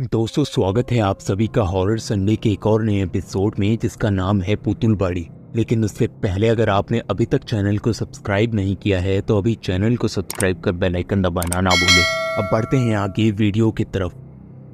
दोस्तों स्वागत है आप सभी का हॉरर संडे के एक और नए एपिसोड में जिसका नाम है पुतुल बाड़ी लेकिन उससे पहले अगर आपने अभी तक चैनल को सब्सक्राइब नहीं किया है तो अभी चैनल को सब्सक्राइब कर बेल आइकन दबाना ना भूलें अब बढ़ते हैं आगे वीडियो की तरफ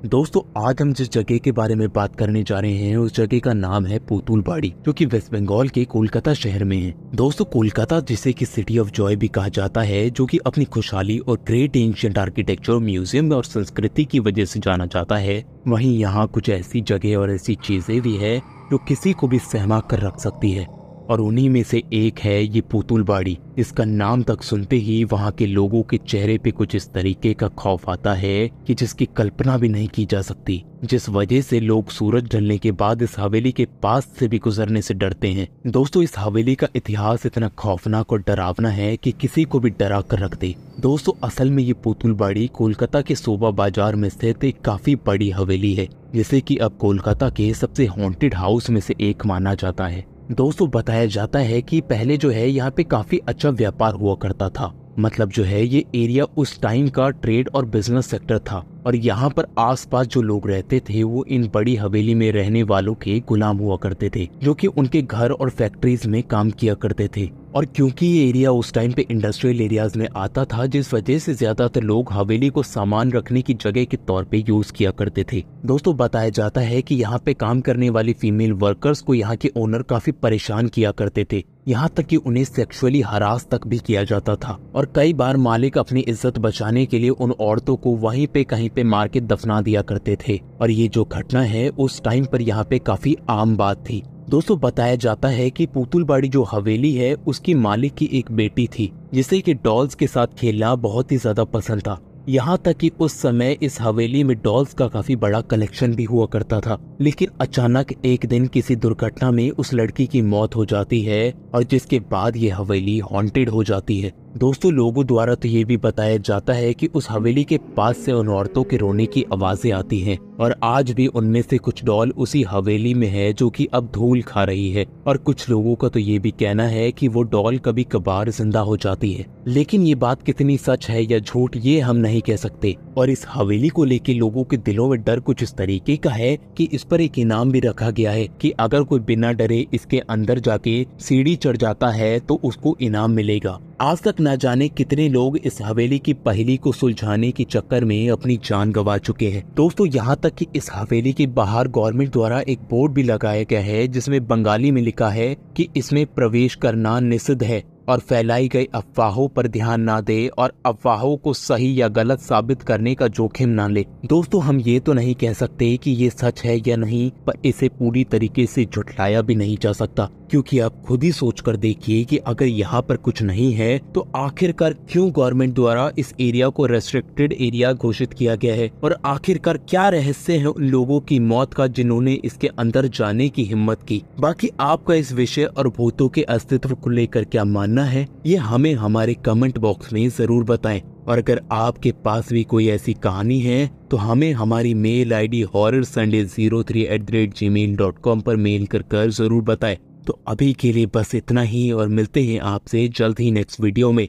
दोस्तों आज हम जिस जगह के बारे में बात करने जा रहे हैं उस जगह का नाम है बाड़ी जो कि वेस्ट बंगाल के कोलकाता शहर में है दोस्तों कोलकाता जिसे कि सिटी ऑफ जॉय भी कहा जाता है जो कि अपनी खुशहाली और ग्रेट एंशियंट आर्किटेक्चर म्यूजियम और संस्कृति की वजह से जाना जाता है वहीं यहाँ कुछ ऐसी जगह और ऐसी चीजें भी है जो किसी को भी सहमा कर रख सकती है और उन्हीं में से एक है ये पुतुलबाड़ी इसका नाम तक सुनते ही वहाँ के लोगों के चेहरे पे कुछ इस तरीके का खौफ आता है कि जिसकी कल्पना भी नहीं की जा सकती जिस वजह से लोग सूरज ढलने के बाद इस हवेली के पास से भी गुजरने से डरते हैं दोस्तों इस हवेली का इतिहास इतना खौफनाक और डरावना है कि किसी को भी डरा कर रख दे दोस्तों असल में ये पुतुलबाड़ी कोलकाता के सोबा बाजार में स्थित एक काफी बड़ी हवेली है जिसे कि अब कोलकाता के सबसे हॉन्टेड हाउस में से एक माना जाता है दोस्तों बताया जाता है कि पहले जो है यहाँ पे काफी अच्छा व्यापार हुआ करता था मतलब जो है ये एरिया उस टाइम का ट्रेड और बिजनेस सेक्टर था और यहाँ पर आसपास जो लोग रहते थे वो इन बड़ी हवेली में रहने वालों के गुलाम हुआ करते थे जो कि उनके घर और फैक्ट्रीज में काम किया करते थे और क्योंकि ये एरिया उस टाइम पे इंडस्ट्रियल एरियाज में आता था जिस वजह से ज्यादातर लोग हवेली को सामान रखने की जगह के तौर पे यूज किया करते थे दोस्तों बताया जाता है कि यहाँ पे काम करने वाली फीमेल वर्कर्स को यहाँ के ओनर काफी परेशान किया करते थे यहाँ तक कि उन्हें सेक्सुअली हरास तक भी किया जाता था और कई बार मालिक अपनी इज्जत बचाने के लिए उन औरतों को वहीं पे कहीं पे मार के दफना दिया करते थे और ये जो घटना है उस टाइम पर यहाँ पे काफी आम बात थी दोस्तों बताया जाता है कि पुतुलबाड़ी जो हवेली है उसकी मालिक की एक बेटी थी जिसे कि डॉल्स के साथ खेलना बहुत ही ज्यादा पसंद था यहाँ तक कि उस समय इस हवेली में डॉल्स का काफी बड़ा कलेक्शन भी हुआ करता था लेकिन अचानक एक दिन किसी दुर्घटना में उस लड़की की मौत हो जाती है और जिसके बाद ये हवेली हॉन्टेड हो जाती है दोस्तों लोगों द्वारा तो ये भी बताया जाता है कि उस हवेली के पास से उन औरतों के रोने की आवाजें आती हैं और आज भी उनमें से कुछ डॉल उसी हवेली में है जो कि अब धूल खा रही है और कुछ लोगों का तो ये भी कहना है कि वो डॉल कभी कभार जिंदा हो जाती है लेकिन ये बात कितनी सच है या झूठ ये हम नहीं कह सकते और इस हवेली को लेके लोगों के दिलों में डर कुछ इस तरीके का है कि इस पर एक इनाम भी रखा गया है कि अगर कोई बिना डरे इसके अंदर जाके सीढ़ी चढ़ जाता है तो उसको इनाम मिलेगा आज तक ना जाने कितने लोग इस हवेली की पहली को सुलझाने के चक्कर में अपनी जान गंवा चुके हैं दोस्तों यहाँ तक कि इस हवेली के बाहर गवर्नमेंट द्वारा एक बोर्ड भी लगाया गया है जिसमें बंगाली में लिखा है कि इसमें प्रवेश करना निषिद्ध है और फैलाई गई अफवाहों पर ध्यान ना दे और अफवाहों को सही या गलत साबित करने का जोखिम ना ले दोस्तों हम ये तो नहीं कह सकते कि ये सच है या नहीं पर इसे पूरी तरीके से झुटलाया भी नहीं जा सकता क्योंकि आप खुद ही सोच कर देखिए कि अगर यहाँ पर कुछ नहीं है तो आखिरकार क्यों गवर्नमेंट द्वारा इस एरिया को रेस्ट्रिक्टेड एरिया घोषित किया गया है और आखिरकार क्या रहस्य है उन लोगों की मौत का जिन्होंने इसके अंदर जाने की हिम्मत की बाकी आपका इस विषय और भूतों के अस्तित्व को लेकर क्या मानना है ये हमें हमारे कमेंट बॉक्स में जरूर बताए और अगर आपके पास भी कोई ऐसी कहानी है तो हमें हमारी mail ID horror Sunday zero three at the rate Gmail dot com पर मेल कर, कर जरूर बताएं तो अभी के लिए बस इतना ही और मिलते हैं आपसे जल्द ही नेक्स्ट वीडियो में